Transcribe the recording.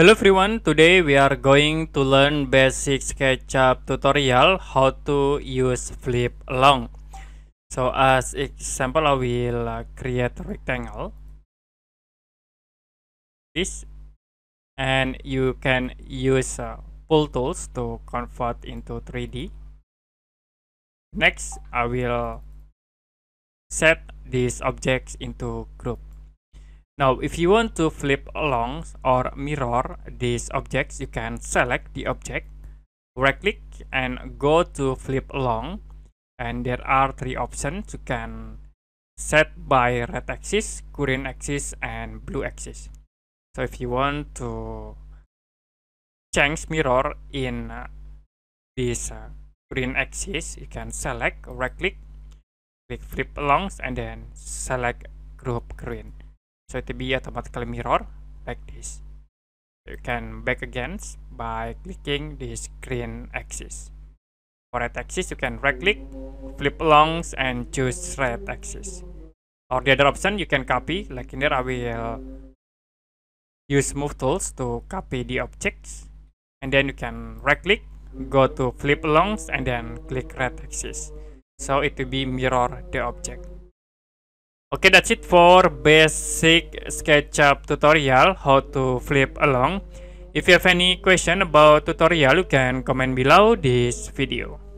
Hello everyone, today we are going to learn basic SketchUp tutorial how to use flip along. So as example, I will create uh, create rectangle. This and you can use uh, pull tools to convert into 3D. Next, I will set these objects into group. Now, if you want to flip along or mirror these objects, you can select the object, right click and go to flip along. And there are three options you can set by red axis, green axis, and blue axis. So if you want to change mirror in uh, this uh, green axis, you can select, right click, click flip along, and then select group green. so it will be automatically mirror like this you can back against by clicking this green axis for red axis you can right click flip alongs and choose red axis or the other option you can copy like in there i will use move tools to copy the objects and then you can right click go to flip alongs and then click red axis so it will be mirror the object Okay, that's it for basic SketchUp tutorial, how to flip along. If you have any question about tutorial, you can comment below this video.